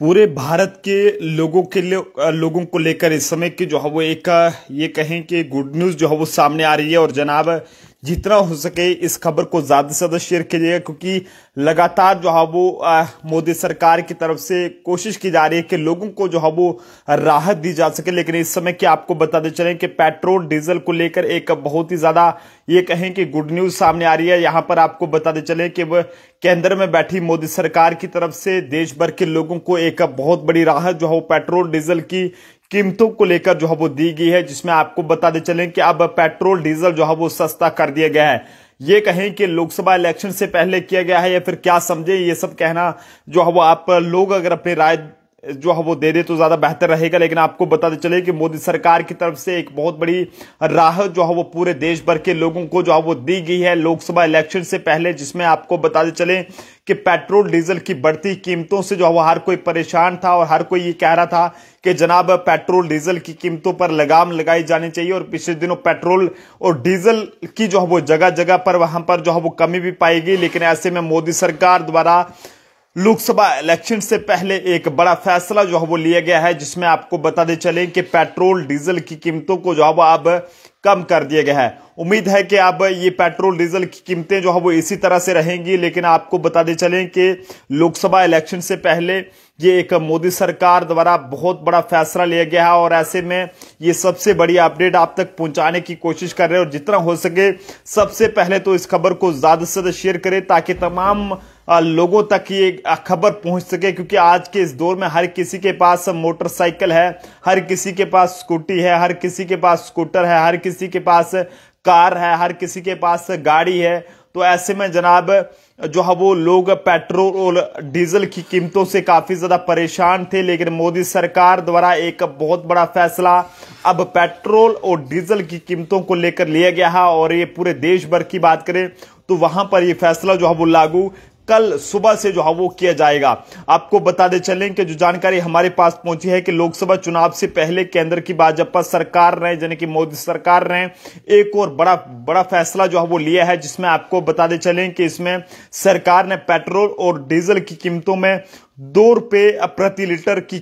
पूरे भारत के लोगों के लिए लोगों को लेकर इस समय की जो है वो एक ये कहें कि गुड न्यूज़ जो है वो सामने आ रही है और जनाब जितना हो सके इस खबर को ज़्यादा से ज़्यादा शेयर कीजिएगा क्योंकि लगातार जो है वो मोदी सरकार की तरफ से कोशिश की जा रही है कि लोगों को जो है वो राहत दी जा सके लेकिन इस समय की आपको बताते चलें कि पेट्रोल डीजल को लेकर एक बहुत ही ज़्यादा ये कहें कि गुड न्यूज़ सामने आ रही है यहाँ पर आपको बताते चले कि वह केंद्र में बैठी मोदी सरकार की तरफ से देश भर के लोगों को एक बहुत बड़ी राहत जो है वो पेट्रोल डीजल की कीमतों को लेकर जो है वो दी गई है जिसमें आपको बता दे चलें कि अब पेट्रोल डीजल जो है वो सस्ता कर दिया गया है ये कहें कि लोकसभा इलेक्शन से पहले किया गया है या फिर क्या समझे ये सब कहना जो है वो आप लोग अगर अपनी राय जो है वो दे दे तो ज़्यादा बेहतर रहेगा लेकिन आपको बताते चले कि मोदी सरकार की तरफ से एक बहुत बड़ी राहत जो है वो पूरे देश भर के लोगों को जो है वो दी गई है लोकसभा इलेक्शन से पहले जिसमें आपको बताते चले कि पेट्रोल डीजल की बढ़ती कीमतों से जो है वो हर कोई परेशान था और हर कोई ये कह रहा था कि जनाब पेट्रोल डीजल की कीमतों पर लगाम लगाई जानी चाहिए और पिछले दिनों पेट्रोल और डीजल की जो है वो जगह जगह पर वहां पर जो है वो कमी भी पाई गई लेकिन ऐसे में मोदी सरकार द्वारा लोकसभा इलेक्शन से पहले एक बड़ा फैसला जो है वो लिया गया है जिसमें आपको बताते चलें कि पेट्रोल डीजल की कीमतों को जो है वो अब कम कर दिया गया है उम्मीद है कि अब ये पेट्रोल डीजल की कीमतें जो है वो इसी तरह से रहेंगी लेकिन आपको बताते चलें कि लोकसभा इलेक्शन से पहले ये एक मोदी सरकार द्वारा बहुत बड़ा फैसला लिया गया है और ऐसे में ये सबसे बड़ी अपडेट आप तक पहुंचाने की कोशिश कर रहे हैं और जितना हो सके सबसे पहले तो इस खबर को ज़्यादा से ज़्यादा शेयर करें ताकि तमाम लोगों तक ये खबर पहुंच सके क्योंकि आज के इस दौर में हर किसी के पास मोटरसाइकिल है हर किसी के पास स्कूटी है हर किसी के पास स्कूटर है हर किसी के पास कार है हर किसी के पास गाड़ी है तो ऐसे में जनाब जो है वो लोग पेट्रोल और डीजल की कीमतों से काफ़ी ज़्यादा परेशान थे लेकिन मोदी सरकार द्वारा एक बहुत बड़ा फैसला अब पेट्रोल और डीजल की कीमतों को लेकर लिया गया है और ये पूरे देश भर की बात करें तो वहां पर ये फैसला जो है वो लागू कल सुबह से जो है हाँ, वो किया जाएगा आपको बता दे चलें कि जो जानकारी हमारे पास पहुंची है कि लोकसभा चुनाव से पहले केंद्र की भाजपा सरकार ने यानी कि मोदी सरकार ने एक और बड़ा बड़ा फैसला जो है हाँ, वो लिया है जिसमें आपको बता दे चलें कि इसमें सरकार ने पेट्रोल और डीजल की कीमतों में दो रुपये प्रति लीटर की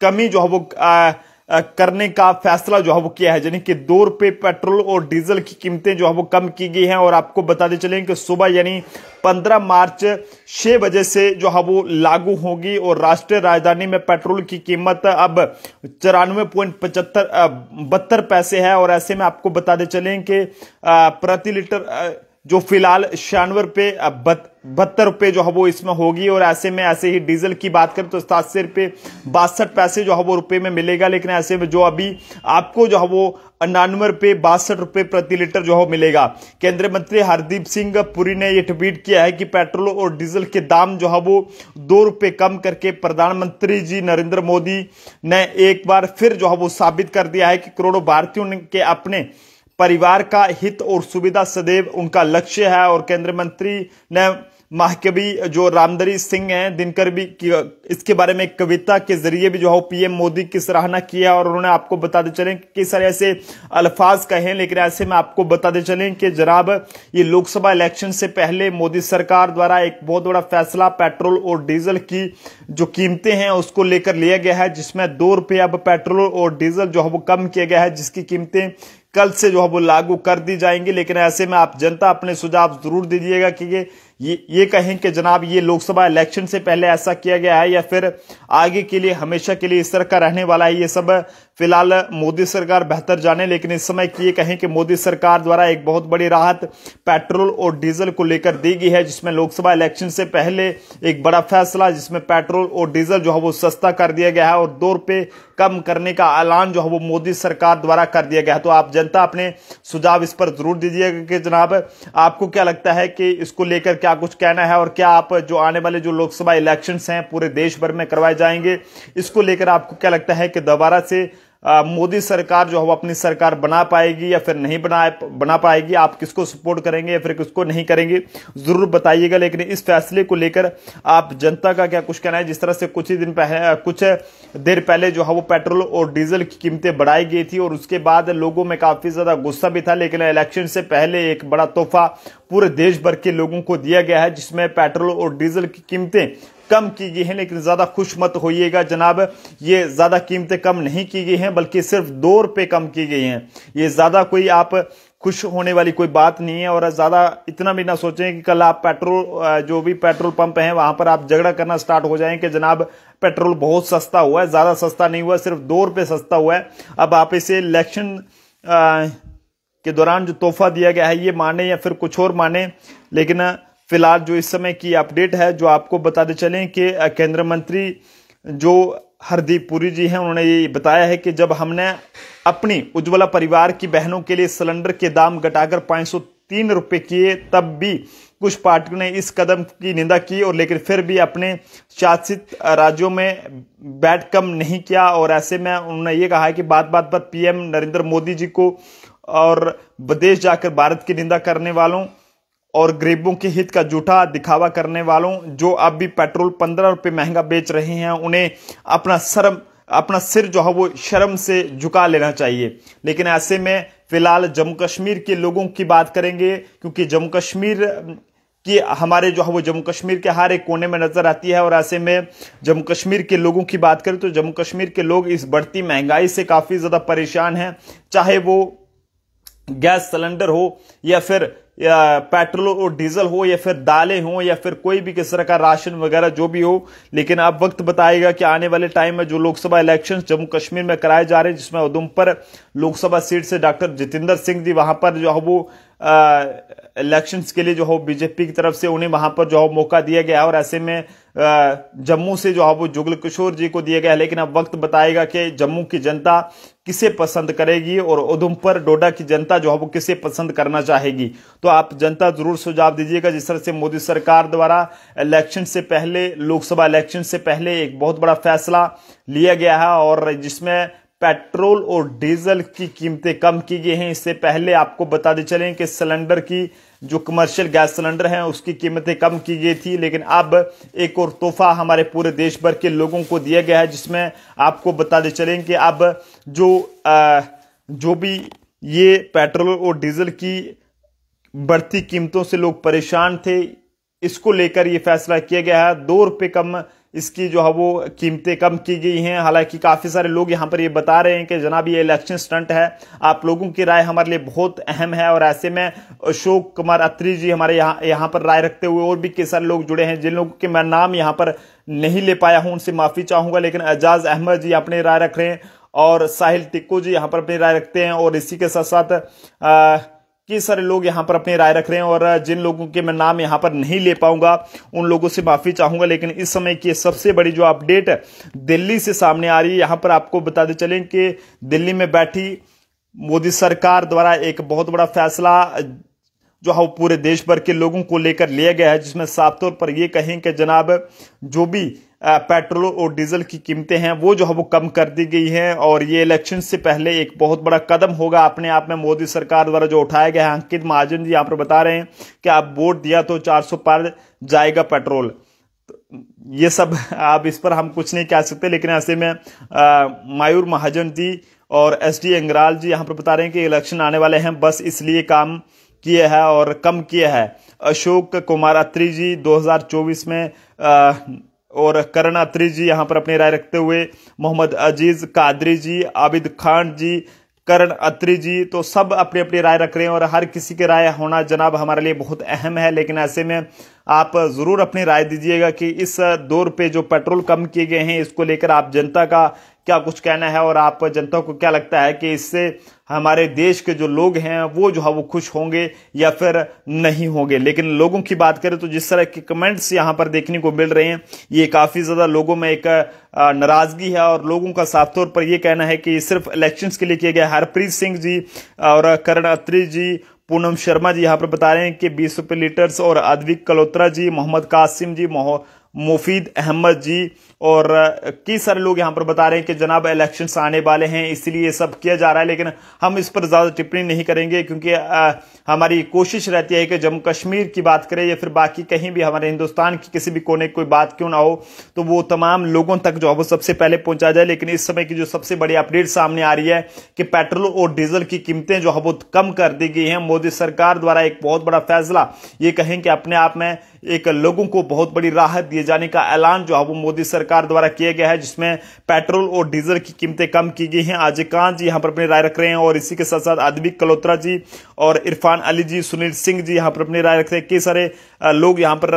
कमी जो है हाँ, वो आ, करने का फैसला जो है वो किया है यानी कि दो रुपये पेट्रोल और डीजल की कीमतें जो है वो कम की गई हैं और आपको बताते चलें कि सुबह यानी 15 मार्च 6 बजे से जो है वो लागू होगी और राष्ट्रीय राजधानी में पेट्रोल की कीमत अब चौरानवे पॉइंट पचहत्तर बहत्तर पैसे है और ऐसे में आपको बताते चलें कि प्रति लीटर जो फिलहाल छियानवे रुपये बहत्तर रुपये जो है वो इसमें होगी और ऐसे में ऐसे ही डीजल की बात करें तो सतासी रुपये बासठ पैसे जो है वो रुपये में मिलेगा लेकिन ऐसे में जो अभी आपको जो है वो अन्नानवे रुपये बासठ रुपये प्रति लीटर जो है मिलेगा केंद्रीय मंत्री हरदीप सिंह पुरी ने यह ट्वीट किया है कि पेट्रोल और डीजल के दाम जो है वो दो रुपये कम करके प्रधानमंत्री जी नरेंद्र मोदी ने एक बार फिर जो है वो साबित कर दिया है कि करोड़ों भारतीयों के अपने परिवार का हित और सुविधा सदैव उनका लक्ष्य है और केंद्रीय मंत्री ने महाकवि जो रामदरी सिंह हैं दिनकर भी इसके बारे में कविता के जरिए भी जो है पीएम मोदी की सराहना की है और उन्होंने आपको बताते चलें कि किस तरह से अल्फाज कहे लेकिन ऐसे में आपको बताते चलें कि जनाब ये लोकसभा इलेक्शन से पहले मोदी सरकार द्वारा एक बहुत बड़ा फैसला पेट्रोल और डीजल की जो कीमतें हैं उसको लेकर लिया गया है जिसमें दो रुपये अब पेट्रोल और डीजल जो है वो कम किया गया है जिसकी कीमतें कल से जो है वो लागू कर दी जाएंगी लेकिन ऐसे में आप जनता अपने सुझाव जरूर दीजिएगा कि ये ये ये कहें कि जनाब ये लोकसभा इलेक्शन से पहले ऐसा किया गया है या फिर आगे के लिए हमेशा के लिए इस तरह का रहने वाला है ये सब फिलहाल मोदी सरकार बेहतर जाने लेकिन इस समय ये कहें कि मोदी सरकार द्वारा एक बहुत बड़ी राहत पेट्रोल और डीजल को लेकर दी गई है जिसमें लोकसभा इलेक्शन से पहले एक बड़ा फैसला जिसमें पेट्रोल और डीजल जो है वो सस्ता कर दिया गया है और दो रुपये कम करने का ऐलान जो है वो मोदी सरकार द्वारा कर दिया गया है तो आप जनता अपने सुझाव इस पर जरूर दीजिएगा कि जनाब आपको क्या लगता है कि इसको लेकर क्या कुछ कहना है और क्या आप जो आने वाले जो लोकसभा इलेक्शन हैं पूरे देश भर में करवाए जाएंगे इसको लेकर आपको क्या लगता है कि दोबारा से मोदी सरकार जो है अपनी सरकार बना पाएगी या फिर नहीं बना बना पाएगी आप किसको सपोर्ट करेंगे या फिर किसको नहीं करेंगे जरूर बताइएगा लेकिन इस फैसले को लेकर आप जनता का क्या कुछ कहना है जिस तरह से कुछ ही दिन पहले कुछ देर पहले जो है वो पेट्रोल और डीजल की कीमतें बढ़ाई गई थी और उसके बाद लोगों में काफी ज्यादा गुस्सा भी था लेकिन इलेक्शन से पहले एक बड़ा तोहफा पूरे देश भर के लोगों को दिया गया है जिसमें पेट्रोल और डीजल की कीमतें कम की गई है लेकिन ज़्यादा खुश मत होइएगा जनाब ये ज़्यादा कीमतें कम नहीं की गई हैं बल्कि सिर्फ दो रुपये कम की गई हैं ये ज़्यादा कोई आप खुश होने वाली कोई बात नहीं है और ज़्यादा इतना भी ना सोचें कि कल आप पेट्रोल जो भी पेट्रोल पंप हैं वहाँ पर आप झगड़ा करना स्टार्ट हो जाएं कि जनाब पेट्रोल बहुत सस्ता हुआ है ज़्यादा सस्ता नहीं हुआ सिर्फ दो रुपये सस्ता हुआ है अब आप इसे इलेक्शन के दौरान जो तोहफा दिया गया है ये माने या फिर कुछ और माने लेकिन फिलहाल जो इस समय की अपडेट है जो आपको बताते चलें कि केंद्र मंत्री जो हरदीप पुरी जी हैं उन्होंने ये बताया है कि जब हमने अपनी उज्ज्वला परिवार की बहनों के लिए सिलेंडर के दाम घटाकर पाँच सौ तीन रुपये किए तब भी कुछ पार्टियों ने इस कदम की निंदा की और लेकिन फिर भी अपने शासित राज्यों में बैठ कम नहीं किया और ऐसे में उन्होंने ये कहा कि बात बात पर पीएम नरेंद्र मोदी जी को और विदेश जाकर भारत की निंदा करने वालों और गरीबों के हित का जूठा दिखावा करने वालों जो अब भी पेट्रोल पंद्रह रुपये महंगा बेच रहे हैं उन्हें अपना शर्म अपना सिर जो है वो शर्म से झुका लेना चाहिए लेकिन ऐसे में फिलहाल जम्मू कश्मीर के लोगों की बात करेंगे क्योंकि जम्मू कश्मीर कि हमारे जो है वो जम्मू कश्मीर के हर एक कोने में नजर आती है और ऐसे में जम्मू कश्मीर के लोगों की बात करें तो जम्मू कश्मीर के लोग इस बढ़ती महंगाई से काफ़ी ज़्यादा परेशान हैं चाहे वो गैस सिलेंडर हो या फिर या पेट्रोल और डीजल हो या फिर दालें हो या फिर कोई भी किस तरह का राशन वगैरह जो भी हो लेकिन अब वक्त बताएगा कि आने वाले टाइम में जो लोकसभा इलेक्शन जम्मू कश्मीर में कराए जा रहे हैं जिसमें उधमपुर लोकसभा सीट से डॉक्टर जितेंद्र सिंह जी वहां पर जो है वो इलेक्शंस के लिए जो हो बीजेपी की तरफ से उन्हें वहां पर जो हो मौका दिया गया और ऐसे में जम्मू से जो है वो जुगल किशोर जी को दिया गया है लेकिन अब वक्त बताएगा कि जम्मू की जनता किसे पसंद करेगी और उधमपुर डोडा की जनता जो है वो किसे पसंद करना चाहेगी तो आप जनता जरूर सुझाव दीजिएगा जिस तरह से मोदी सरकार द्वारा इलेक्शन से पहले लोकसभा इलेक्शन से पहले एक बहुत बड़ा फैसला लिया गया है और जिसमें पेट्रोल और डीजल की कीमतें कम की गई हैं इससे पहले आपको बता दे चलें कि सिलेंडर की जो कमर्शियल गैस सिलेंडर हैं उसकी कीमतें कम की गई थी लेकिन अब एक और तोहफा हमारे पूरे देश भर के लोगों को दिया गया है जिसमें आपको बता दे चलें कि अब जो आ, जो भी ये पेट्रोल और डीजल की बढ़ती कीमतों से लोग परेशान थे इसको लेकर ये फैसला किया गया है दो रुपये कम इसकी जो है वो कीमतें कम की गई हैं हालांकि काफ़ी सारे लोग यहाँ पर ये बता रहे हैं कि जनाब ये इलेक्शन स्टंट है आप लोगों की राय हमारे लिए बहुत अहम है और ऐसे में अशोक कुमार अत्री जी हमारे यहाँ यहाँ पर राय रखते हुए और भी कई सारे लोग जुड़े हैं जिन लोगों के मैं नाम यहाँ पर नहीं ले पाया हूँ उनसे माफ़ी चाहूँगा लेकिन एजाज अहमद जी अपने राय रख रहे हैं और साहिल टिक्को जी यहाँ पर अपनी राय रखते हैं और इसी के साथ साथ कि सारे लोग यहाँ पर अपनी राय रख रहे हैं और जिन लोगों के मैं नाम यहाँ पर नहीं ले पाऊंगा उन लोगों से माफी चाहूंगा लेकिन इस समय की सबसे बड़ी जो अपडेट दिल्ली से सामने आ रही है यहाँ पर आपको बताते चले कि दिल्ली में बैठी मोदी सरकार द्वारा एक बहुत बड़ा फैसला जो है हाँ पूरे देश भर के लोगों को लेकर लिया गया है जिसमें साफ तौर पर यह कहें कि जनाब जो भी पेट्रोल और डीजल की कीमतें हैं वो जो है वो कम कर दी गई हैं और ये इलेक्शन से पहले एक बहुत बड़ा कदम होगा अपने आप में मोदी सरकार द्वारा जो उठाया गया है अंकित महाजन जी यहाँ पर बता रहे हैं कि आप वोट दिया तो 400 पार जाएगा पेट्रोल ये सब आप इस पर हम कुछ नहीं कह सकते लेकिन ऐसे में आ, मायूर महाजन जी और एस डी अंग्राल जी यहाँ पर बता रहे हैं कि इलेक्शन आने वाले हैं बस इसलिए काम किए है और कम किए है अशोक कुमार अत्री जी 2024 में आ, और करण अत्री जी यहाँ पर अपनी राय रखते हुए मोहम्मद अजीज कादरी जी आबिद खान जी करण अत्री जी तो सब अपनी अपनी राय रख रहे हैं और हर किसी की राय होना जनाब हमारे लिए बहुत अहम है लेकिन ऐसे में आप ज़रूर अपनी राय दीजिएगा कि इस दौर पे जो पेट्रोल कम किए गए हैं इसको लेकर आप जनता का क्या कुछ कहना है और आप जनता को क्या लगता है कि इससे हमारे देश के जो लोग हैं वो जो है वो खुश होंगे या फिर नहीं होंगे लेकिन लोगों की बात करें तो जिस तरह के कमेंट्स यहाँ पर देखने को मिल रहे हैं ये काफ़ी ज़्यादा लोगों में एक नाराज़गी है और लोगों का साफ तौर पर यह कहना है कि सिर्फ इलेक्शंस के लिए किया गया हरप्रीत सिंह जी और करण अत्री जी पूनम शर्मा जी यहाँ पर बता रहे हैं कि बीस रुपये लीटर्स और अद्विक कलोत्रा जी मोहम्मद कासिम जी मुफीद अहमद जी और कई सारे लोग यहाँ पर बता रहे हैं कि जनाब इलेक्शन आने वाले हैं इसलिए सब किया जा रहा है लेकिन हम इस पर ज़्यादा टिप्पणी नहीं करेंगे क्योंकि हमारी कोशिश रहती है कि जम्मू कश्मीर की बात करें या फिर बाकी कहीं भी हमारे हिंदुस्तान की किसी भी कोने की कोई बात क्यों ना हो तो वो तमाम लोगों तक जो है वो सबसे पहले पहुंचा जाए लेकिन इस समय की जो सबसे बड़ी अपडेट सामने आ रही है कि पेट्रोल और डीजल की कीमतें जो है वो कम कर दी गई हैं मोदी सरकार द्वारा एक बहुत बड़ा फैसला ये कहें कि अपने आप में एक लोगों को बहुत बड़ी राहत दिए जाने का ऐलान जो है वो मोदी सरकार सरकार द्वारा किया गया है जिसमें पेट्रोल और डीजल की कीमतें कम की गई हैं अजय कांत जी यहाँ पर अपनी राय रख रहे हैं और इसी के साथ साथ आदिविक कलोत्रा जी और इरफान अली जी सुनील सिंह जी यहाँ पर अपनी राय रख रहे हैं कई सारे लोग यहाँ पर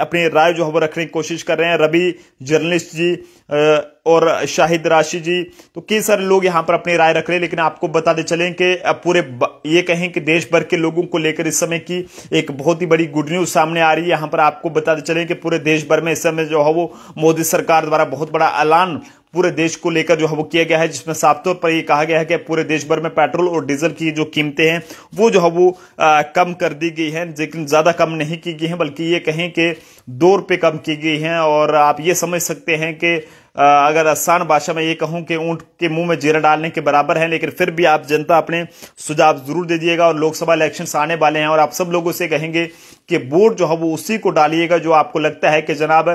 अपनी राय जो है वो रखने की कोशिश कर रहे हैं रवि जर्नलिस्ट जी और शाहिद राशि जी तो कई सारे लोग यहाँ पर अपनी राय रख रहे हैं लेकिन आपको बताते चलें कि पूरे ये कहें कि देश भर के लोगों को लेकर इस समय की एक बहुत ही बड़ी गुड न्यूज सामने आ रही है यहाँ पर आपको बताते चलें कि पूरे देश भर में इस समय जो है वो मोदी सरकार द्वारा बहुत बड़ा ऐलान पूरे देश को लेकर जो है वो किया गया है जिसमें साफ तौर पर ये कहा गया है कि पूरे देश भर में पेट्रोल और डीजल की जो कीमतें हैं वो जो है वो आ, कम कर दी गई हैं लेकिन ज़्यादा कम नहीं की गई हैं बल्कि ये कहें कि दो रुपये कम की गई हैं और आप ये समझ सकते हैं कि आ, अगर आसान भाषा में ये कहूं कि ऊंट के मुंह में जीरा डालने के बराबर है लेकिन फिर भी आप जनता अपने सुझाव जरूर दे दिएगा और लोकसभा इलेक्शन आने वाले हैं और आप सब लोगों से कहेंगे कि वोट जो है वो उसी को डालिएगा जो आपको लगता है कि जनाब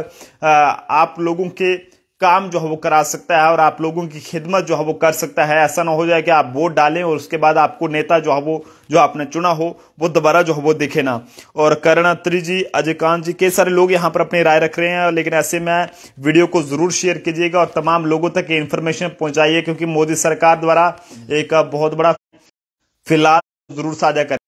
आ, आप लोगों के काम जो है वो करा सकता है और आप लोगों की खिदमत जो है वो कर सकता है ऐसा ना हो जाए कि आप वोट डालें और उसके बाद आपको नेता जो है वो जो आपने चुना हो वो दोबारा जो है वो दिखे ना और करण अत्री जी अजय कांत जी कई सारे लोग यहाँ पर अपनी राय रख रहे हैं लेकिन ऐसे में वीडियो को ज़रूर शेयर कीजिएगा और तमाम लोगों तक ये इन्फॉर्मेशन पहुंचाइए क्योंकि मोदी सरकार द्वारा एक बहुत बड़ा फिलहाल जरूर साझा करें